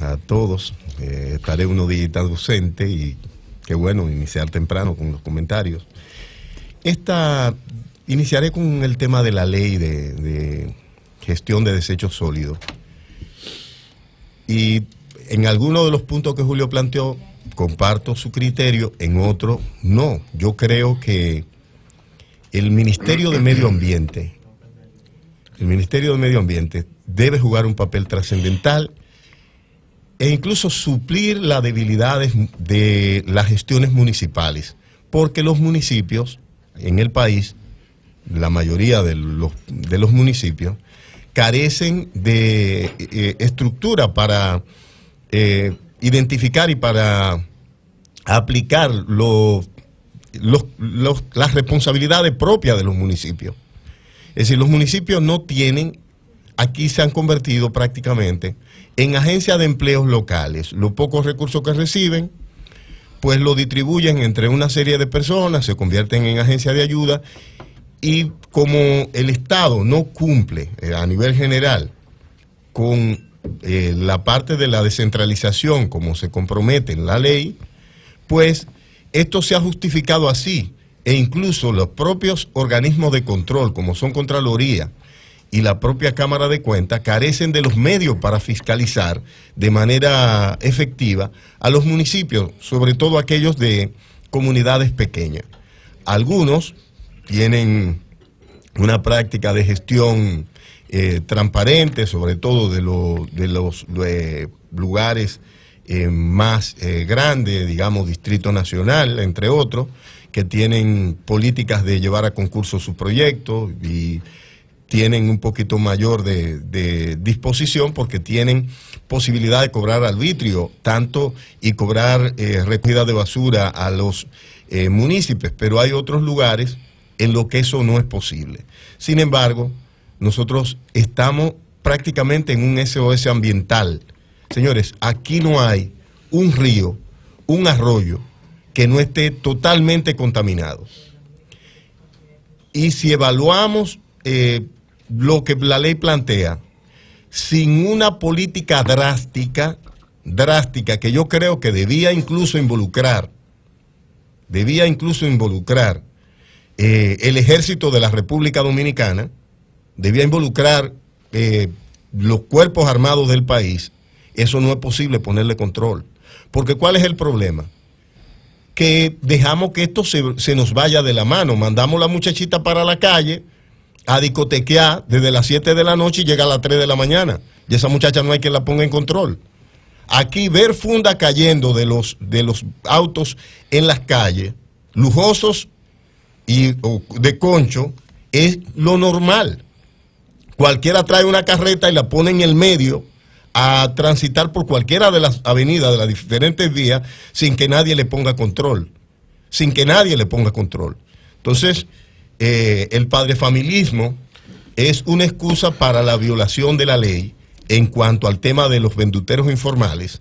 a todos. Eh, estaré unos días docente y qué bueno iniciar temprano con los comentarios. Esta, iniciaré con el tema de la ley de, gestión de desechos sólidos. Y en alguno de los puntos que Julio planteó, comparto su criterio, en otro no. Yo creo que el Ministerio de Medio Ambiente, el Ministerio de Medio Ambiente debe jugar un papel trascendental e incluso suplir las debilidades de las gestiones municipales, porque los municipios en el país, la mayoría de los, municipios, carecen de eh, estructura para eh, identificar y para aplicar las responsabilidades propias de los municipios. Es decir, los municipios no tienen aquí se han convertido prácticamente en agencias de empleos locales. Los pocos recursos que reciben, pues lo distribuyen entre una serie de personas, se convierten en agencias de ayuda y como el Estado no cumple eh, a nivel general con eh, la parte de la descentralización como se compromete en la ley, pues esto se ha justificado así e incluso los propios organismos de control como son Contraloría, y la propia Cámara de Cuentas carecen de los medios para fiscalizar de manera efectiva a los municipios, sobre todo aquellos de comunidades pequeñas. Algunos tienen una práctica de gestión eh, transparente, sobre todo de, los lugares eh, más eh, grandes, digamos Distrito Nacional, entre otros, que tienen políticas de llevar a concurso sus proyectos y tienen un poquito mayor de, disposición porque tienen posibilidad de cobrar arbitrio, tanto y cobrar eh, recogida de basura a los eh, municipios, pero hay otros lugares en los que eso no es posible. Sin embargo, nosotros estamos prácticamente en un SOS ambiental. Señores, aquí no hay un río, un arroyo que no esté totalmente contaminado. Y si evaluamos eh, lo que la ley plantea, sin una política drástica, drástica, que yo creo que debía incluso involucrar, debía incluso involucrar eh, el ejército de la República Dominicana, debía involucrar eh, los cuerpos armados del país, eso no es posible ponerle control. Porque ¿cuál es el problema? Que dejamos que esto se, se nos vaya de la mano, mandamos la muchachita para la calle, a discotequear desde las 7 de la noche y llega a las 3 de la mañana. Y esa muchacha no hay quien la ponga en control. Aquí ver funda cayendo de los, de los autos en las calles, lujosos y de concho, es lo normal. Cualquiera trae una carreta y la pone en el medio a transitar por cualquiera de las avenidas de las diferentes vías sin que nadie le ponga control. Sin que nadie le ponga control. Entonces, eh, el padrefamilismo es una excusa para la violación de la ley en cuanto al tema de los venduteros informales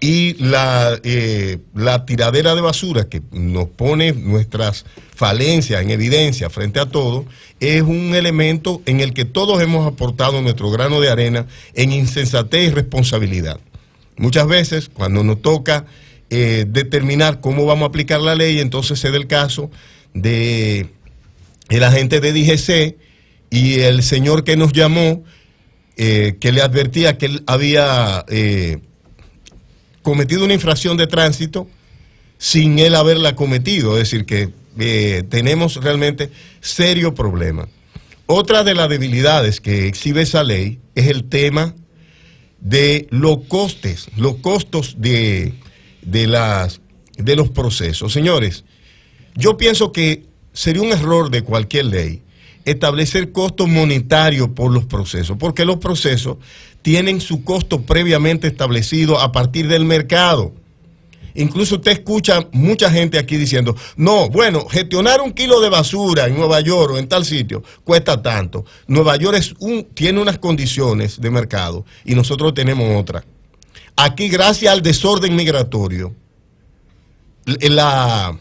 y eh, la, tiradera de basura que nos pone nuestras falencias en evidencia frente a todo, es un elemento en el que todos hemos aportado nuestro grano de arena en insensatez y responsabilidad. Muchas veces cuando nos toca eh, determinar cómo vamos a aplicar la ley, entonces se da el caso de el agente de DGC y el señor que nos llamó, eh, que le advertía que él había eh, cometido una infracción de tránsito sin él haberla cometido. Es decir, que eh, tenemos realmente serio problema. Otra de las debilidades que exhibe esa ley es el tema de los costes, los costos de, las, de los procesos. Señores, yo pienso que sería un error de cualquier ley establecer costos monetarios por los procesos, porque los procesos tienen su costo previamente establecido a partir del mercado. Incluso usted escucha mucha gente aquí diciendo, no, bueno, gestionar un kilo de basura en Nueva York o en tal sitio cuesta tanto. Nueva York tiene unas condiciones de mercado y nosotros tenemos otras. Aquí, gracias al desorden migratorio, la,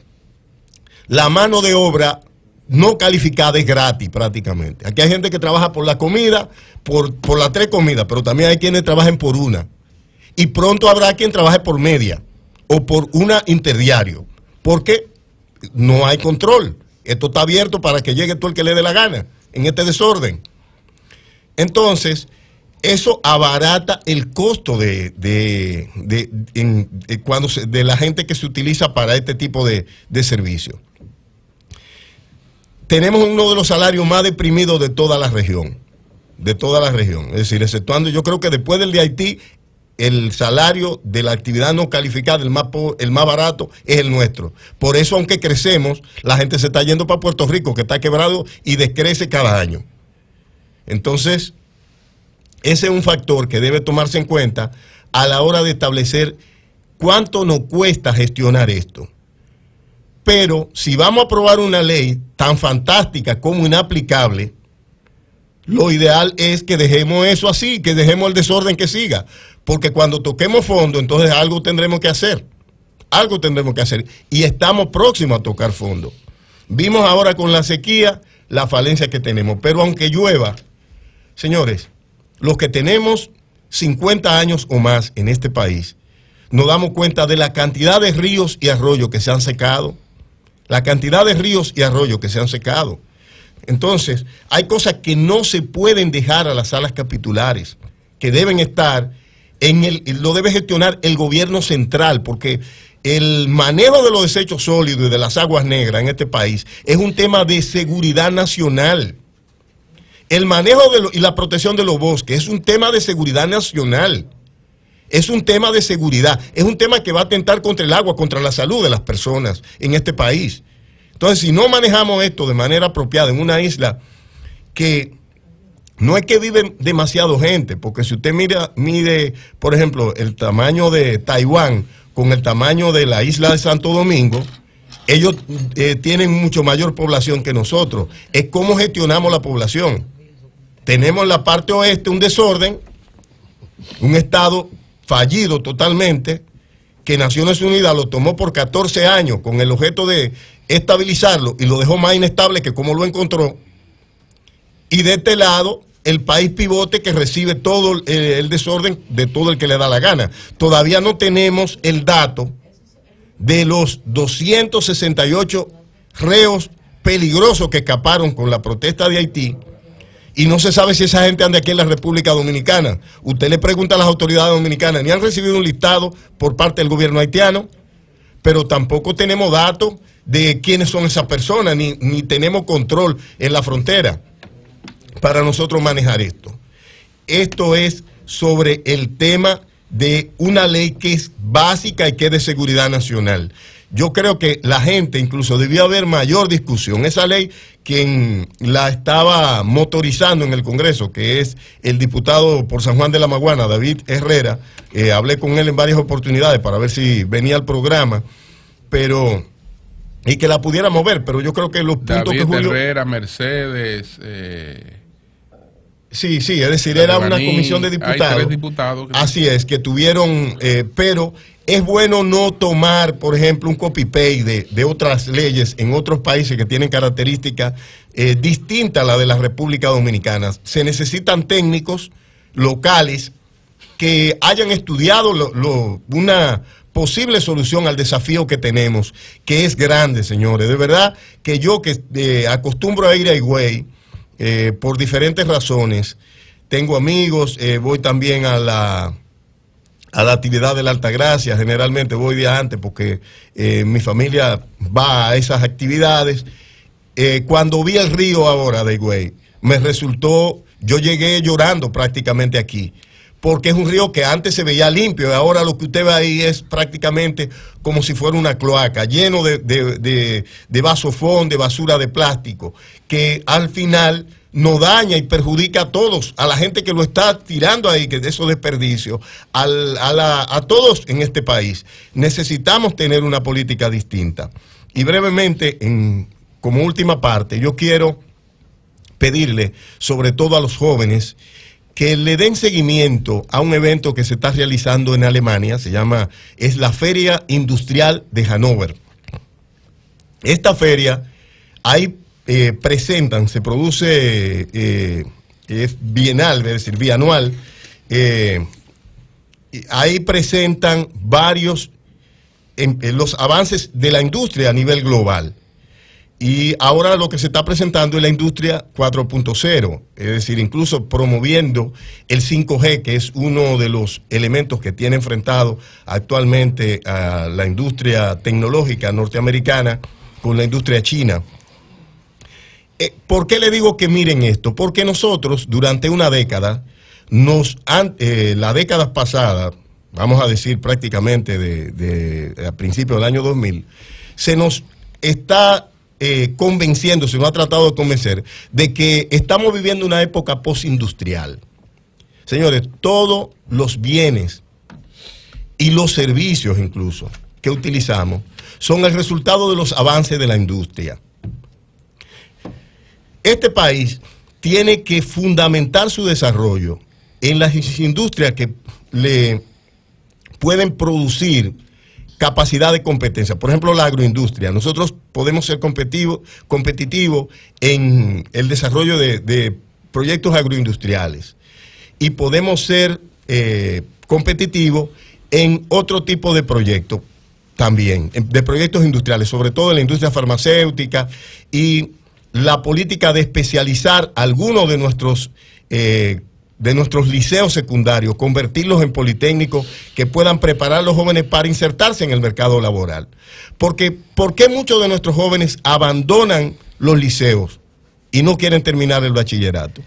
la mano de obra no calificada es gratis prácticamente. Aquí hay gente que trabaja por la comida, por, por las tres comidas, pero también hay quienes trabajan por una. Y pronto habrá quien trabaje por media o por una interdiario, porque no hay control. Esto está abierto para que llegue todo el que le dé la gana en este desorden. Entonces, eso abarata el costo de, cuando de la gente que se utiliza para este tipo de, de servicios tenemos uno de los salarios más deprimidos de toda la región. De toda la región. Es decir, exceptuando, yo creo que después del de Haití, el salario de la actividad no calificada, el más, el más barato, es el nuestro. Por eso, aunque crecemos, la gente se está yendo para Puerto Rico, que está quebrado y descrece cada año. Entonces, ese es un factor que debe tomarse en cuenta a la hora de establecer cuánto nos cuesta gestionar esto. Pero si vamos a aprobar una ley tan fantástica como inaplicable, lo ideal es que dejemos eso así, que dejemos el desorden que siga. Porque cuando toquemos fondo, entonces algo tendremos que hacer. Algo tendremos que hacer. Y estamos próximos a tocar fondo. Vimos ahora con la sequía la falencia que tenemos. Pero aunque llueva, señores, los que tenemos 50 años o más en este país, nos damos cuenta de la cantidad de ríos y arroyos que se han secado, la cantidad de ríos y arroyos que se han secado. Entonces, hay cosas que no se pueden dejar a las salas capitulares, que deben estar en el, lo debe gestionar el gobierno central, porque el manejo de los desechos sólidos y de las aguas negras en este país es un tema de seguridad nacional. El manejo y la protección de los bosques es un tema de seguridad nacional. Es un tema de seguridad, es un tema que va a atentar contra el agua, contra la salud de las personas en este país. Entonces, si no manejamos esto de manera apropiada en una isla que no es que vive demasiado gente, porque si usted mide, por ejemplo, el tamaño de Taiwán con el tamaño de la isla de Santo Domingo, ellos eh, tienen mucho mayor población que nosotros. Es cómo gestionamos la población. Tenemos en la parte oeste un desorden, un estado fallido totalmente, que Naciones Unidas lo tomó por 14 años con el objeto de estabilizarlo y lo dejó más inestable que como lo encontró. Y de este lado, el país pivote que recibe todo el, desorden de todo el que le da la gana. Todavía no tenemos el dato de los 268 reos peligrosos que escaparon con la protesta de Haití y no se sabe si esa gente anda aquí en la República Dominicana. Usted le pregunta a las autoridades dominicanas, ni han recibido un listado por parte del gobierno haitiano, pero tampoco tenemos datos de quiénes son esas personas, ni, tenemos control en la frontera para nosotros manejar esto. Esto es sobre el tema de una ley que es básica y que es de seguridad nacional yo creo que la gente incluso debía haber mayor discusión. Esa ley, quien la estaba motorizando en el Congreso, que es el diputado por San Juan de la Maguana, David Herrera, eh, hablé con él en varias oportunidades para ver si venía al programa, pero... Y que la pudiera mover, pero yo creo que los puntos que Julio... Herrera, Mercedes... Eh, Sí, sí, es decir, era una comisión de diputados. diputados Así es, que tuvieron, eh, pero es bueno no tomar, por ejemplo, un copy-paste de, otras leyes en otros países que tienen características eh, distintas a la de la República Dominicana. Se necesitan técnicos locales que hayan estudiado una posible solución al desafío que tenemos, que es grande, señores. De verdad que yo que eh, acostumbro a ir a Higüey, eh, por diferentes razones. Tengo amigos, eh, voy también a la, a la actividad de la Gracia... generalmente voy día antes porque eh, mi familia va a esas actividades. cuando vi el río ahora de güey me resultó, yo llegué llorando prácticamente aquí porque es un río que antes se veía limpio y ahora lo que usted ve ahí es prácticamente como si fuera una cloaca, lleno de, de, de, vasofón, de basura de plástico, que al final no daña y perjudica a todos, a la gente que lo está tirando ahí, que de esos desperdicios, a, a todos en este país. Necesitamos tener una política distinta. Y brevemente, como última parte, yo quiero pedirle, sobre todo a los jóvenes, que le den seguimiento a un evento que se está realizando en Alemania, se llama, es la Feria Industrial de Hannover. Esta feria, ahí eh, presentan, se produce, eh, es bienal, es decir, bianual, eh, ahí presentan varios los avances de la industria a nivel global. Y ahora lo que se está presentando es la industria 4.0, es decir, incluso promoviendo el 5G, que es uno de los elementos que tiene enfrentado actualmente a la industria tecnológica norteamericana con la industria china. Eh, ¿Por qué le digo que miren esto? Porque nosotros durante una década, nos, eh, la década pasada, vamos a decir prácticamente de, a principios del año 2000, se nos está eh, convenciéndose, no ha tratado de convencer, de que estamos viviendo una época postindustrial. Señores, todos los bienes y los servicios incluso que utilizamos son el resultado de los avances de la industria. Este país tiene que fundamentar su desarrollo en las industrias que le pueden producir capacidad de competencia. Por ejemplo, la agroindustria. Nosotros podemos ser competitivos competitivo en el desarrollo de, proyectos agroindustriales y podemos ser eh, competitivos en otro tipo de proyectos también, de proyectos industriales, sobre todo en la industria farmacéutica y la política de especializar algunos de nuestros eh, de nuestros liceos secundarios, convertirlos en politécnicos que puedan preparar a los jóvenes para insertarse en el mercado laboral. Porque, ¿por qué muchos de nuestros jóvenes abandonan los liceos y no quieren terminar el bachillerato?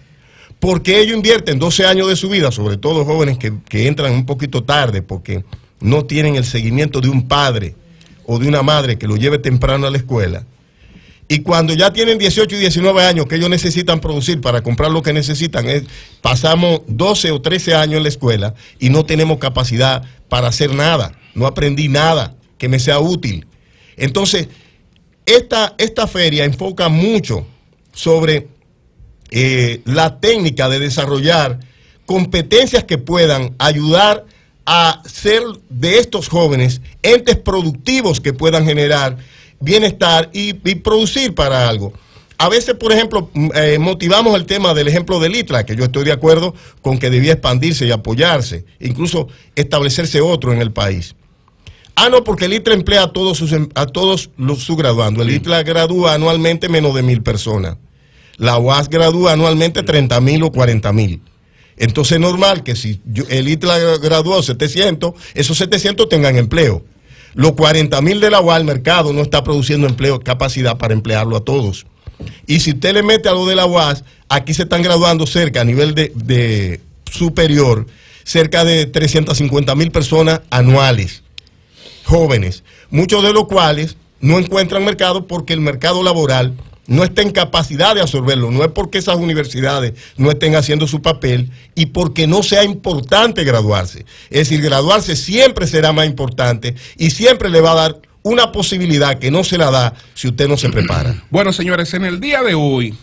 Porque ellos invierten 12 años de su vida, sobre todo jóvenes que, que entran un poquito tarde, porque no tienen el seguimiento de un padre o de una madre que lo lleve temprano a la escuela y cuando ya tienen 18 y 19 años que ellos necesitan producir para comprar lo que necesitan, pasamos 12 o 13 años en la escuela y no tenemos capacidad para hacer nada. No aprendí nada que me sea útil. Entonces, esta, esta feria enfoca mucho sobre eh, la técnica de desarrollar competencias que puedan ayudar a ser de estos jóvenes entes productivos que puedan generar bienestar y, producir para algo. A veces, por ejemplo, mm, eh, motivamos el tema del ejemplo del ITRA, que yo estoy de acuerdo con que debía expandirse y apoyarse, incluso establecerse otro en el país. Ah, no, porque el ITRA emplea a todos sus, em, a todos los, graduando. El ITRA gradúa anualmente menos de mil personas. La UAS gradúa anualmente 30 mil o 40 mil. Entonces es normal que si el ITLA graduó 700, esos 700 tengan empleo. Los 40 mil de la el mercado no está produciendo empleo, capacidad para emplearlo a todos. Y si usted le mete a lo de la UAS, aquí se están graduando cerca a nivel de, superior, cerca de 350 mil personas anuales, jóvenes, muchos de los cuales no encuentran mercado porque el mercado laboral no está en capacidad de absorberlo. No es porque esas universidades no estén haciendo su papel y porque no sea importante graduarse. Es decir, graduarse siempre será más importante y siempre le va a dar una posibilidad que no se la da si usted no se prepara. Bueno, señores, en el día de hoy